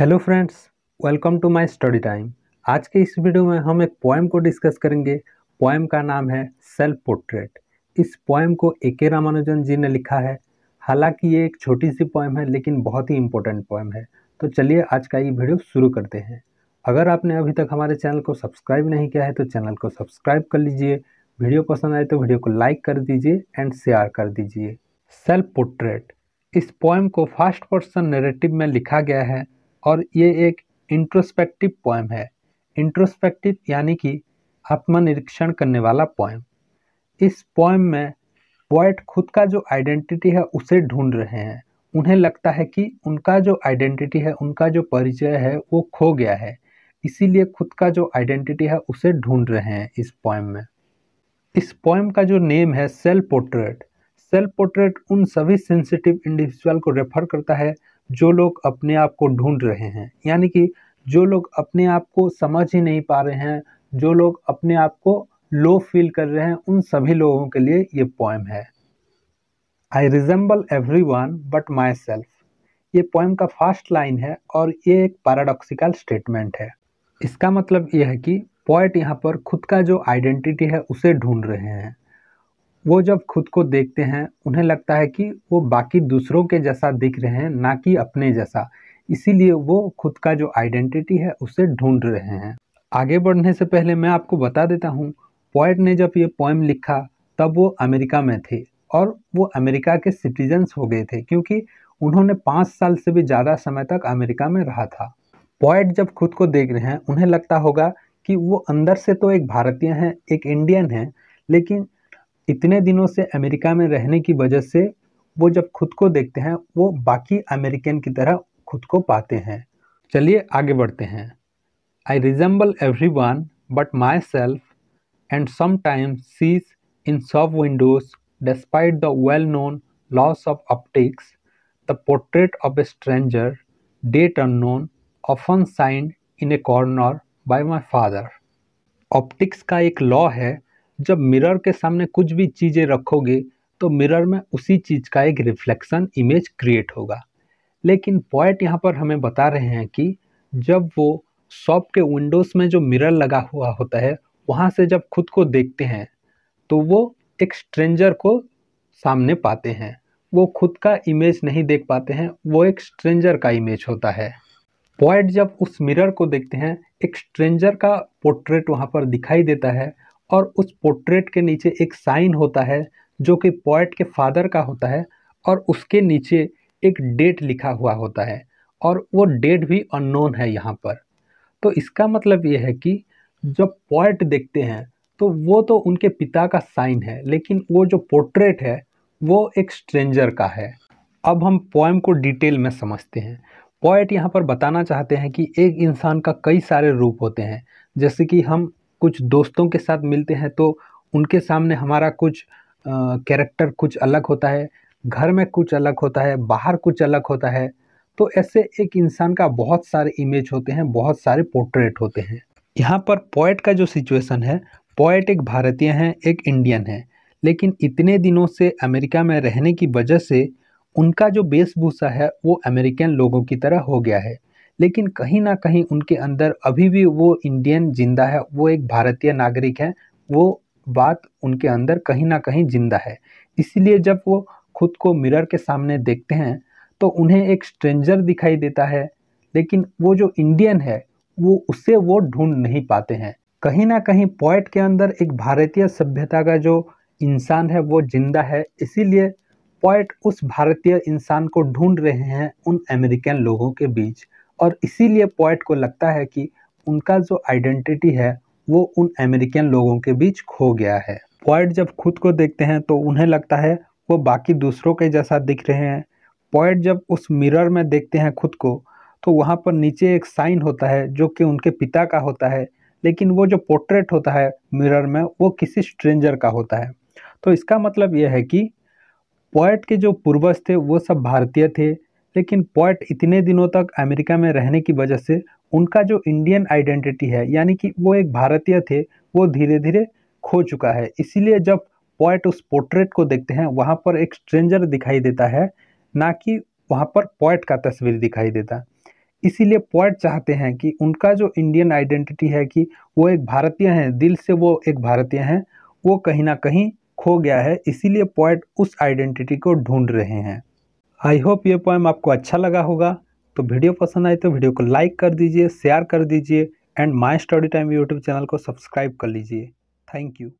hello friends welcome to my study time आज के इस वीडियो में हम एक पोएम को डिस्कस करेंगे पोएम का नाम है सेल्फ पोर्ट्रेट इस पोएम को ए के रामानुजन जी ने लिखा है हालांकि ये एक छोटी सी पोएम है लेकिन बहुत ही इंपॉर्टेंट पोएम है तो चलिए आज का ये वीडियो शुरू करते हैं अगर आपने अभी तक हमारे चैनल को सब्सक्राइब नहीं किया है तो चैनल को सब्सक्राइब कर लीजिए वीडियो पसंद आए तो वीडियो को लाइक कर दीजिए एंड शेयर कर दीजिए सेल्फ पोर्ट्रेट इस पोएम को फर्स्ट पर्सन नेरेटिव में लिखा गया है और ये एक इंट्रोस्पेक्टिव पोएम है इंट्रोस्पेक्टिव यानी कि आत्मनिरीक्षण करने वाला पोएम इस पोएम में पोएट खुद का जो आइडेंटिटी है उसे ढूंढ रहे हैं उन्हें लगता है कि उनका जो आइडेंटिटी है उनका जो परिचय है वो खो गया है इसीलिए खुद का जो आइडेंटिटी है उसे ढूंढ रहे हैं इस पोएम में इस पोएम का जो नेम है सेल्फ पोर्ट्रेट सेल्फ पोर्ट्रेट उन सभी सेंसिटिव इंडिविजुअल को रेफर करता है जो लोग अपने आप को ढूंढ रहे हैं यानी कि जो लोग अपने आप को समझ ही नहीं पा रहे हैं जो लोग अपने आप को लो फील कर रहे हैं उन सभी लोगों के लिए ये पोएम है I resemble everyone but myself ये पोएम का फर्स्ट लाइन है और ये एक पैराडॉक्सिकल स्टेटमेंट है इसका मतलब यह है कि पोएट यहाँ पर खुद का जो आइडेंटिटी है उसे ढूंढ रहे हैं वो जब खुद को देखते हैं उन्हें लगता है कि वो बाकी दूसरों के जैसा दिख रहे हैं ना कि अपने जैसा इसीलिए वो खुद का जो आइडेंटिटी है उसे ढूंढ रहे हैं आगे बढ़ने से पहले मैं आपको बता देता हूँ पॉइट ने जब ये पोएम लिखा तब वो अमेरिका में थे और वो अमेरिका के सिटीजन्स हो गए थे क्योंकि उन्होंने पाँच साल से भी ज़्यादा समय तक अमेरिका में रहा था पॉइट जब खुद को देख रहे हैं उन्हें लगता होगा कि वो अंदर से तो एक भारतीय हैं एक इंडियन हैं लेकिन इतने दिनों से अमेरिका में रहने की वजह से वो जब खुद को देखते हैं वो बाकी अमेरिकन की तरह खुद को पाते हैं चलिए आगे बढ़ते हैं I resemble everyone but myself and sometimes sees in shop windows despite the well known laws of optics the portrait of a stranger date unknown often signed in a corner by my father optics का एक law है जब mirror के सामने कुछ भी चीज़ें रखोगे तो मिरर में उसी चीज़ का एक रिफ्लेक्शन इमेज क्रिएट होगा लेकिन पॉइंट यहाँ पर हमें बता रहे हैं कि जब वो शॉप के विंडोज़ में जो मिरर लगा हुआ होता है वहाँ से जब खुद को देखते हैं तो वो एक स्ट्रेंजर को सामने पाते हैं वो खुद का इमेज नहीं देख पाते हैं वो एक स्ट्रेंजर का इमेज होता है पॉइंट जब उस मिरर को देखते हैं एक स्ट्रेंजर का पोर्ट्रेट वहाँ पर दिखाई देता है और उस पोर्ट्रेट के नीचे एक साइन होता है जो कि पोइट के फादर का होता है और उसके नीचे एक डेट लिखा हुआ होता है और वो डेट भी अननोन है यहाँ पर तो इसका मतलब ये है कि जब पोइट देखते हैं तो वो तो उनके पिता का साइन है लेकिन वो जो पोर्ट्रेट है वो एक स्ट्रेंजर का है अब हम पोएम को डिटेल में समझते हैं पोइट यहाँ पर बताना चाहते हैं कि एक इंसान का कई सारे रूप होते हैं जैसे कि हम कुछ दोस्तों के साथ मिलते हैं तो उनके सामने हमारा कुछ कैरेक्टर कुछ अलग होता है घर में कुछ अलग होता है बाहर कुछ अलग होता है तो ऐसे एक इंसान का बहुत सारे इमेज होते हैं बहुत सारे पोर्ट्रेट होते हैं यहाँ पर पोइट का जो सिचुएशन है पोइट एक भारतीय है एक इंडियन है लेकिन इतने दिनों से अमेरिका में रहने की वजह से उनका जो वेशभूषा है वो अमेरिकन लोगों की तरह हो गया है लेकिन कहीं ना कहीं उनके अंदर अभी भी वो इंडियन जिंदा है वो एक भारतीय नागरिक है वो बात उनके अंदर कहीं ना कहीं जिंदा है इसलिए जब वो खुद को मिरर के सामने देखते हैं तो उन्हें एक स्ट्रेंजर दिखाई देता है लेकिन वो जो इंडियन है वो उसे वो ढूंढ नहीं पाते हैं कहीं ना कहीं पॉइंट के अंदर एक भारतीय सभ्यता का जो इंसान है वो जिंदा है इसीलिए पॉइंट उस भारतीय इंसान को ढूंढ रहे हैं उन अमेरिकन लोगों के बीच और इसीलिए पोइट को लगता है कि उनका जो आइडेंटिटी है वो उन अमेरिकन लोगों के बीच खो गया है पॉइट जब खुद को देखते हैं तो उन्हें लगता है वो बाकी दूसरों के जैसा दिख रहे हैं पोइट जब उस मिरर में देखते हैं खुद को तो वहाँ पर नीचे एक साइन होता है जो कि उनके पिता का होता है लेकिन वो जो पोर्ट्रेट होता है मिरर में वो किसी स्ट्रेंजर का होता है तो इसका मतलब यह है कि पोइट के जो पूर्वज थे वो सब भारतीय थे लेकिन पॉइट इतने दिनों तक अमेरिका में रहने की वजह से उनका जो इंडियन आइडेंटिटी है यानी कि वो एक भारतीय थे वो धीरे धीरे खो चुका है इसीलिए जब पॉइट उस पोर्ट्रेट को देखते हैं वहाँ पर एक स्ट्रेंजर दिखाई देता है ना कि वहाँ पर पॉइट का तस्वीर दिखाई देता इसीलिए पॉइट चाहते हैं कि उनका जो इंडियन आइडेंटिटी है कि वो एक भारतीय हैं दिल से वो एक भारतीय हैं वो कहीं ना कहीं खो गया है इसीलिए पॉइट उस आइडेंटिटी को ढूंढ रहे हैं आई होप ये पोएम आपको अच्छा लगा होगा तो वीडियो पसंद आए तो वीडियो को लाइक कर दीजिए शेयर कर दीजिए and my study time YouTube channel को सब्सक्राइब कर लीजिए थैंक यू